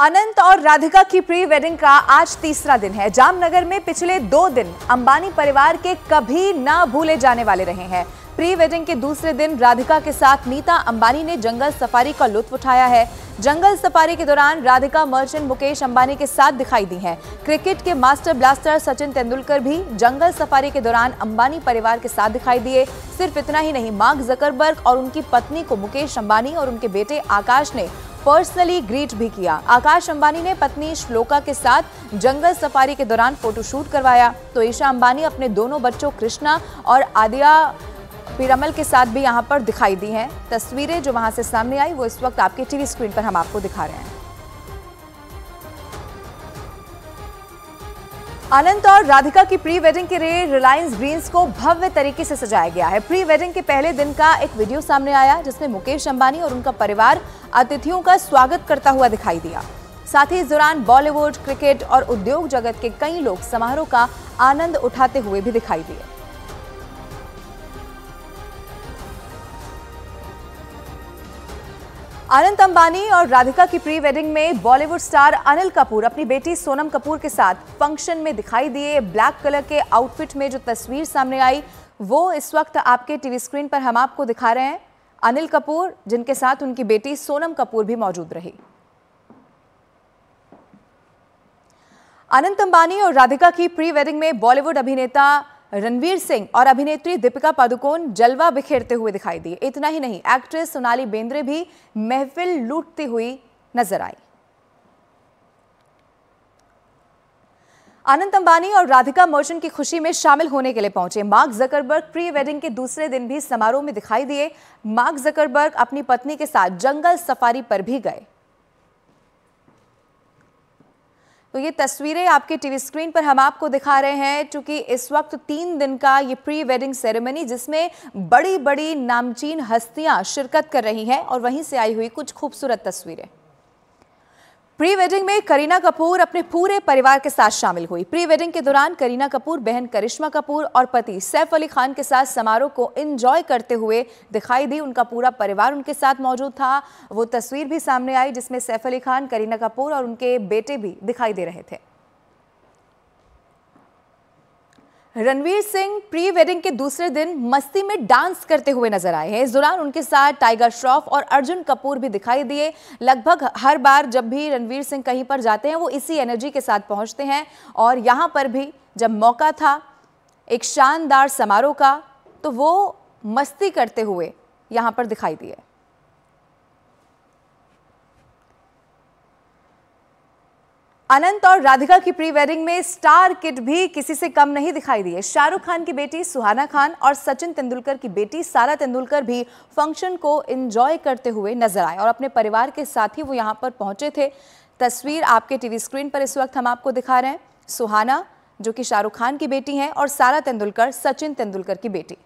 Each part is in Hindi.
अनंत और राधिका की प्री वेडिंग का आज तीसरा दिन है जामनगर में पिछले दो दिन अंबानी परिवार के कभी ना भूले जाने वाले रहे हैं प्री वेडिंग के दूसरे दिन राधिका के साथ नीता अंबानी ने जंगल सफारी का लुत्फ उठाया है जंगल सफारी के दौरान राधिका मर्चेंट मुकेश अंबानी के साथ दिखाई दी हैं। क्रिकेट के मास्टर ब्लास्टर सचिन तेंदुलकर भी जंगल सफारी के दौरान अंबानी परिवार के साथ दिखाई दिए सिर्फ इतना ही नहीं मार्क जकरबर्ग और उनकी पत्नी को मुकेश अंबानी और उनके बेटे आकाश ने पर्सनली ग्रीट भी किया आकाश अंबानी ने पत्नी श्लोका के साथ जंगल सफारी के दौरान फोटोशूट करवाया तो ईशा अंबानी अपने दोनों बच्चों कृष्णा और आदिया पिरामल के साथ भी यहाँ पर दिखाई दी हैं तस्वीरें जो वहाँ से सामने आई वो इस वक्त आपके टीवी स्क्रीन पर हम आपको दिखा रहे हैं अनंत और राधिका की प्री वेडिंग के लिए रिलायंस ग्रीन्स को भव्य तरीके से सजाया गया है प्री वेडिंग के पहले दिन का एक वीडियो सामने आया जिसमें मुकेश अंबानी और उनका परिवार अतिथियों का स्वागत करता हुआ दिखाई दिया साथ ही इस दौरान बॉलीवुड क्रिकेट और उद्योग जगत के कई लोग समारोह का आनंद उठाते हुए भी दिखाई दिए अनंत अंबानी और राधिका की प्री वेडिंग में बॉलीवुड स्टार अनिल कपूर अपनी बेटी सोनम कपूर के साथ फंक्शन में दिखाई दिए ब्लैक कलर के आउटफिट में जो तस्वीर सामने आई वो इस वक्त आपके टीवी स्क्रीन पर हम आपको दिखा रहे हैं अनिल कपूर जिनके साथ उनकी बेटी सोनम कपूर भी मौजूद रही अनंत अंबानी और राधिका की प्री वेडिंग में बॉलीवुड अभिनेता रणवीर सिंह और अभिनेत्री दीपिका पादुकोण जलवा बिखेरते हुए दिखाई दिए इतना ही नहीं एक्ट्रेस सोनाली बेंद्रे भी महफिल लूटती हुई नजर आई आनंद अंबानी और राधिका मर्चेंट की खुशी में शामिल होने के लिए पहुंचे मार्क जकरबर्ग प्री वेडिंग के दूसरे दिन भी समारोह में दिखाई दिए मार्क जकरबर्ग अपनी पत्नी के साथ जंगल सफारी पर भी गए तो ये तस्वीरें आपके टीवी स्क्रीन पर हम आपको दिखा रहे हैं क्योंकि इस वक्त तीन दिन का ये प्री वेडिंग सेरेमनी जिसमें बड़ी बड़ी नामचीन हस्तियां शिरकत कर रही हैं और वहीं से आई हुई कुछ खूबसूरत तस्वीरें प्री वेडिंग में करीना कपूर अपने पूरे परिवार के साथ शामिल हुई प्री वेडिंग के दौरान करीना कपूर बहन करिश्मा कपूर और पति सैफ अली खान के साथ समारोह को एंजॉय करते हुए दिखाई दी उनका पूरा परिवार उनके साथ मौजूद था वो तस्वीर भी सामने आई जिसमें सैफ अली खान करीना कपूर और उनके बेटे भी दिखाई दे रहे थे रणवीर सिंह प्री वेडिंग के दूसरे दिन मस्ती में डांस करते हुए नजर आए हैं इस दौरान उनके साथ टाइगर श्रॉफ और अर्जुन कपूर भी दिखाई दिए लगभग हर बार जब भी रणवीर सिंह कहीं पर जाते हैं वो इसी एनर्जी के साथ पहुंचते हैं और यहाँ पर भी जब मौका था एक शानदार समारोह का तो वो मस्ती करते हुए यहाँ पर दिखाई दिए अनंत और राधिका की प्री वेडिंग में स्टार किट भी किसी से कम नहीं दिखाई दिए शाहरुख खान की बेटी सुहाना खान और सचिन तेंदुलकर की बेटी सारा तेंदुलकर भी फंक्शन को एंजॉय करते हुए नजर आए और अपने परिवार के साथ ही वो यहाँ पर पहुंचे थे तस्वीर आपके टीवी स्क्रीन पर इस वक्त हम आपको दिखा रहे हैं सुहाना जो कि शाहरुख खान की बेटी हैं और सारा तेंदुलकर सचिन तेंदुलकर की बेटी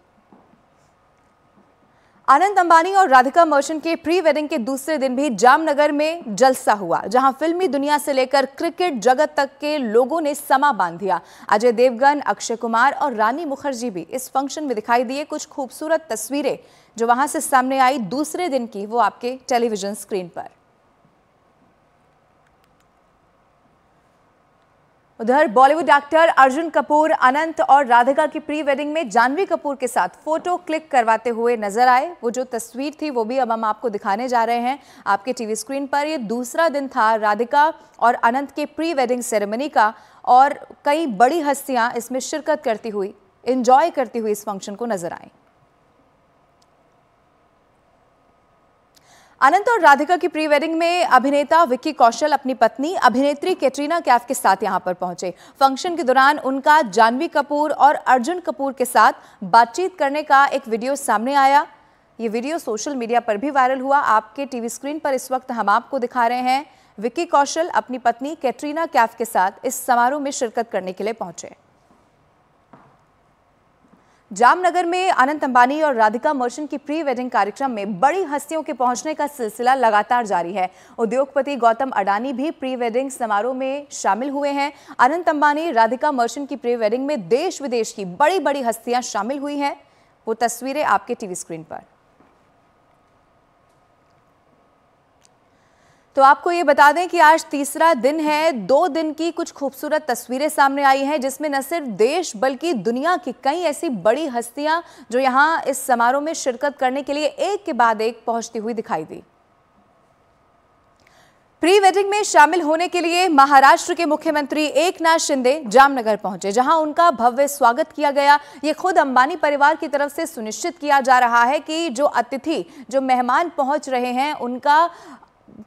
आनंद अंबानी और राधिका मर्चेंट के प्री वेडिंग के दूसरे दिन भी जामनगर में जलसा हुआ जहां फिल्मी दुनिया से लेकर क्रिकेट जगत तक के लोगों ने समा बांध दिया अजय देवगन अक्षय कुमार और रानी मुखर्जी भी इस फंक्शन में दिखाई दिए कुछ खूबसूरत तस्वीरें जो वहां से सामने आई दूसरे दिन की वो आपके टेलीविजन स्क्रीन पर उधर बॉलीवुड एक्टर अर्जुन कपूर अनंत और राधिका की प्री वेडिंग में जानवी कपूर के साथ फोटो क्लिक करवाते हुए नजर आए वो जो तस्वीर थी वो भी अब हम आपको दिखाने जा रहे हैं आपके टीवी स्क्रीन पर ये दूसरा दिन था राधिका और अनंत के प्री वेडिंग सेरेमनी का और कई बड़ी हस्तियां इसमें शिरकत करती हुई इंजॉय करती हुई इस फंक्शन को नजर आई अनंत और राधिका की प्री वेडिंग में अभिनेता विक्की कौशल अपनी पत्नी अभिनेत्री कैटरीना कैफ के साथ यहां पर पहुंचे फंक्शन के दौरान उनका जानवी कपूर और अर्जुन कपूर के साथ बातचीत करने का एक वीडियो सामने आया ये वीडियो सोशल मीडिया पर भी वायरल हुआ आपके टीवी स्क्रीन पर इस वक्त हम आपको दिखा रहे हैं विक्की कौशल अपनी पत्नी कैटरीना कैफ के साथ इस समारोह में शिरकत करने के लिए पहुंचे जामनगर में अनंत अंबानी और राधिका मर्चेंट की प्री वेडिंग कार्यक्रम में बड़ी हस्तियों के पहुंचने का सिलसिला लगातार जारी है उद्योगपति गौतम अडानी भी प्री वेडिंग समारोह में शामिल हुए हैं अनंत अंबानी राधिका मर्चेंट की प्री वेडिंग में देश विदेश की बड़ी बड़ी हस्तियां शामिल हुई हैं वो तस्वीरें आपके टीवी स्क्रीन पर तो आपको ये बता दें कि आज तीसरा दिन है दो दिन की कुछ खूबसूरत तस्वीरें सामने आई हैं जिसमें न सिर्फ देश बल्कि दुनिया की कई ऐसी बड़ी हस्तियां जो यहां इस समारोह में शिरकत करने के लिए एक के बाद एक पहुंचती हुई दिखाई दी प्री वेडिंग में शामिल होने के लिए महाराष्ट्र के मुख्यमंत्री एकनाथ शिंदे जामनगर पहुंचे जहां उनका भव्य स्वागत किया गया ये खुद अंबानी परिवार की तरफ से सुनिश्चित किया जा रहा है कि जो अतिथि जो मेहमान पहुंच रहे हैं उनका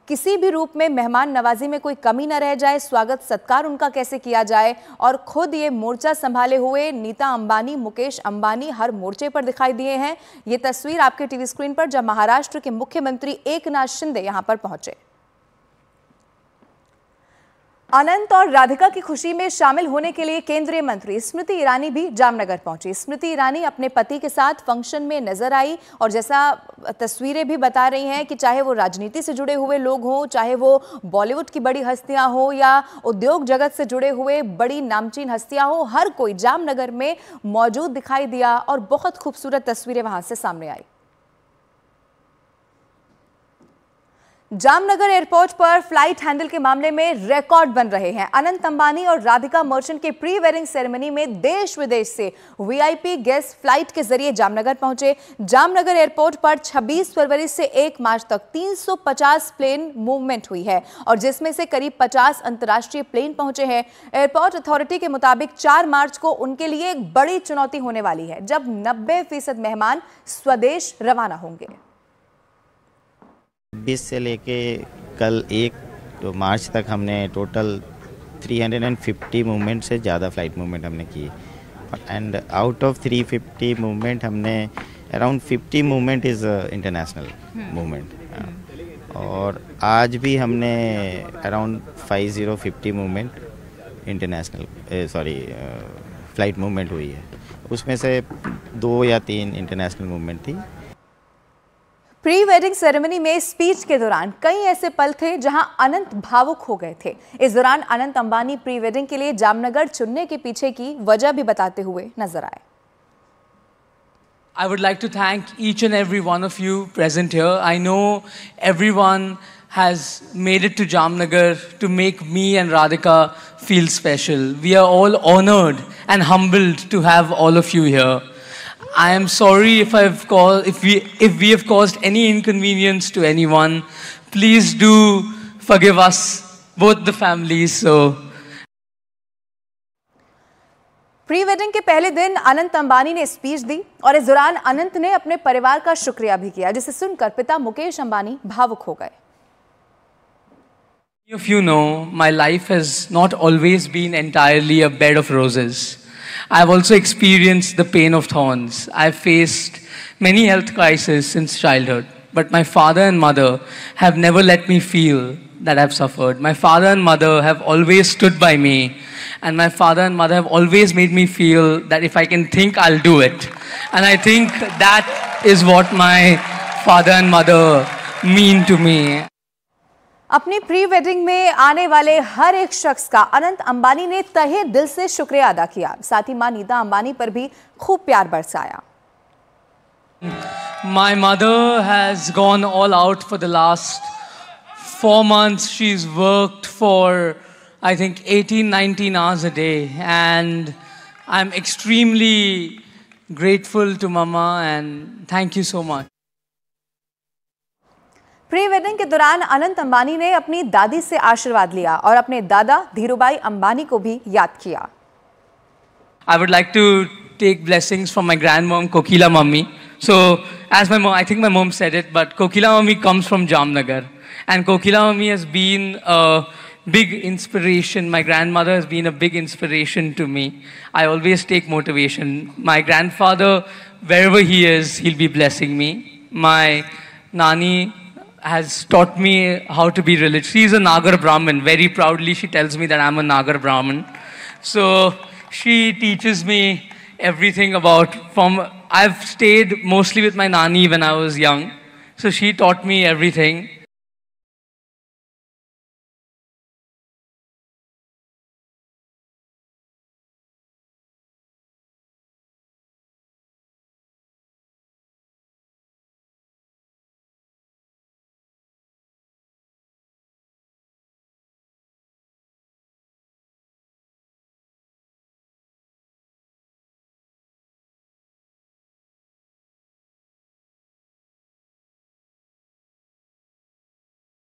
किसी भी रूप में मेहमान नवाजी में कोई कमी न रह जाए स्वागत सत्कार उनका कैसे किया जाए और खुद ये मोर्चा संभाले हुए नीता अंबानी मुकेश अंबानी हर मोर्चे पर दिखाई दिए हैं ये तस्वीर आपके टीवी स्क्रीन पर जब महाराष्ट्र के मुख्यमंत्री एक नाथ शिंदे यहां पर पहुंचे अनंत और राधिका की खुशी में शामिल होने के लिए केंद्रीय मंत्री स्मृति ईरानी भी जामनगर पहुंची स्मृति ईरानी अपने पति के साथ फंक्शन में नजर आई और जैसा तस्वीरें भी बता रही हैं कि चाहे वो राजनीति से जुड़े हुए लोग हों चाहे वो बॉलीवुड की बड़ी हस्तियां हों या उद्योग जगत से जुड़े हुए बड़ी नामचीन हस्तियां हों हर कोई जामनगर में मौजूद दिखाई दिया और बहुत खूबसूरत तस्वीरें वहाँ से सामने आई जामनगर एयरपोर्ट पर फ्लाइट हैंडल के मामले में रिकॉर्ड बन रहे हैं अनंत अंबानी और राधिका मर्चेंट के प्री वेडिंग सेरेमनी में देश विदेश से वीआईपी गेस्ट फ्लाइट के जरिए जामनगर पहुंचे जामनगर एयरपोर्ट पर 26 फरवरी से 1 मार्च तक 350 प्लेन मूवमेंट हुई है और जिसमें से करीब 50 अंतर्राष्ट्रीय प्लेन पहुंचे हैं एयरपोर्ट अथॉरिटी के मुताबिक चार मार्च को उनके लिए एक बड़ी चुनौती होने वाली है जब नब्बे मेहमान स्वदेश रवाना होंगे छब्बीस से लेके कल एक तो मार्च तक हमने टोटल 350 मूवमेंट से ज़्यादा फ्लाइट मूवमेंट हमने की एंड आउट ऑफ 350 मूवमेंट हमने around 50 movement is international movement और आज भी हमने around 5050 movement international sorry flight movement हुई है उसमें से दो या तीन इंटरनेशनल मूवमेंट थी प्री वेडिंग सेरेमनी में स्पीच के दौरान कई ऐसे पल थे जहां अनंत भावुक हो गए थे इस दौरान अनंत अंबानी प्री वेडिंग के लिए जामनगर चुनने के पीछे की वजह भी बताते हुए नजर आए I would like to thank each and every one of you present I know everyone has made it to Jamnagar to make me and Radhika feel special we are all honoured and humbled to have all of you here I am sorry if I've caused, if we, if we have caused any inconvenience to anyone. Please do forgive us, both the families. So. Pre wedding के पहले दिन अनंत अंबानी ने स्पीच दी और इस दौरान अनंत ने अपने परिवार का शुक्रिया भी किया जिसे सुनकर पिता मुकेश अंबानी भावुक हो गए If you know, my life has not always been entirely a bed of roses. I've also experienced the pain of thorns. I've faced many health crises since childhood, but my father and mother have never let me feel that I've suffered. My father and mother have always stood by me, and my father and mother have always made me feel that if I can think, I'll do it. And I think that is what my father and mother mean to me. अपनी प्री वेडिंग में आने वाले हर एक शख्स का अनंत अंबानी ने तहे दिल से शुक्रिया अदा किया साथ ही मां नीता अंबानी पर भी खूब प्यार बरसाया my mother has gone all out for the last four months she is worked for I think 18 19 hours a day and I am extremely grateful to mama and thank you so much pre wedding के दौरान अनंत अंबानी ने अपनी दादी से आशीर्वाद लिया और अपने दादा धीरूभाई अंबानी को भी याद किया I would like to take blessing from my grandmom Kokila mummy so as my mom I think my mom said it but Kokila mummy comes from Jamnagar and Kokila mummy has been big inspiration. My grandmother has been inspiration to me I always take motivation my grandfather grandfather, wherever he is, he'll be blessing me my नानी has taught me how to be religious. She's a Nagar Brahmin. Very proudly, she tells me that I'm a Nagar Brahmin. So she teaches me everything about from. I've stayed mostly with my nani when I was young, so she taught me everything.